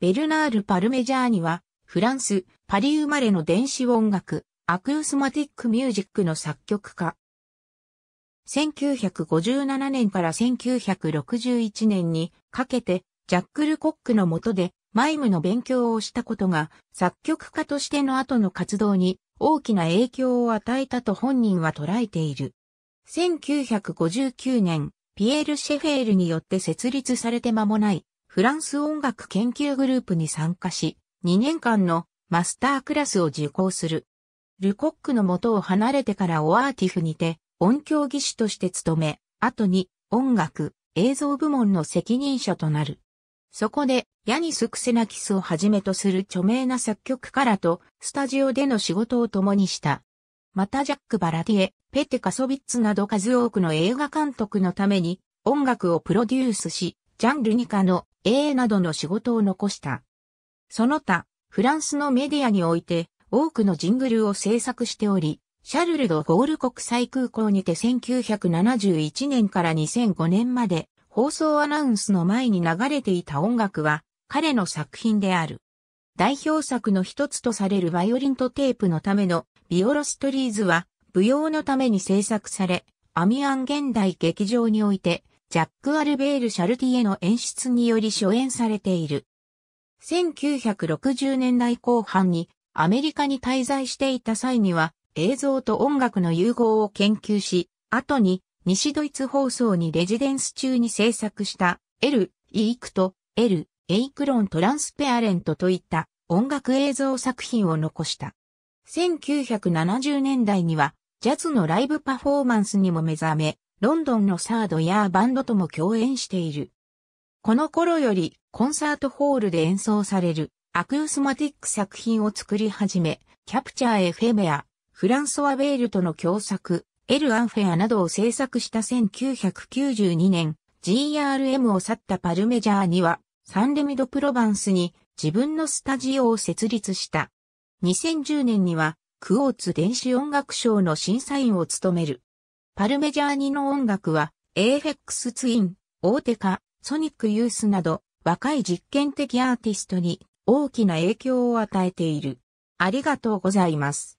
ベルナール・パルメジャーニは、フランス、パリ生まれの電子音楽、アクースマティック・ミュージックの作曲家。1957年から1961年にかけて、ジャック・ル・コックの下で、マイムの勉強をしたことが、作曲家としての後の活動に大きな影響を与えたと本人は捉えている。1959年、ピエール・シェフェールによって設立されて間もない、フランス音楽研究グループに参加し、2年間のマスタークラスを受講する。ルコックの元を離れてからオアーティフにて音響技師として務め、後に音楽、映像部門の責任者となる。そこで、ヤニス・クセナキスをはじめとする著名な作曲家らと、スタジオでの仕事を共にした。またジャック・バラティエ、ペテ・カソビッツなど数多くの映画監督のために、音楽をプロデュースし、ジャンルニカの A などの仕事を残した。その他、フランスのメディアにおいて多くのジングルを制作しており、シャルル・ド・ゴール国際空港にて1971年から2005年まで放送アナウンスの前に流れていた音楽は彼の作品である。代表作の一つとされるバイオリンとテープのためのビオロストリーズは舞踊のために制作され、アミアン現代劇場においてジャック・アルベール・シャルティエの演出により初演されている。1960年代後半にアメリカに滞在していた際には映像と音楽の融合を研究し、後に西ドイツ放送にレジデンス中に制作した L、イークと L、エイクロン・トランスペアレントといった音楽映像作品を残した。1970年代にはジャズのライブパフォーマンスにも目覚め、ロンドンのサードやバンドとも共演している。この頃よりコンサートホールで演奏されるアクースマティック作品を作り始め、キャプチャーエフェメア、フランソワ・ベールとの共作、エル・アンフェアなどを制作した1992年、GRM を去ったパルメジャーには、サンレミド・プロバンスに自分のスタジオを設立した。2010年には、クオーツ電子音楽賞の審査員を務める。パルメジャーニの音楽は、エーフェックスツイン、オーテカ、ソニックユースなど、若い実験的アーティストに大きな影響を与えている。ありがとうございます。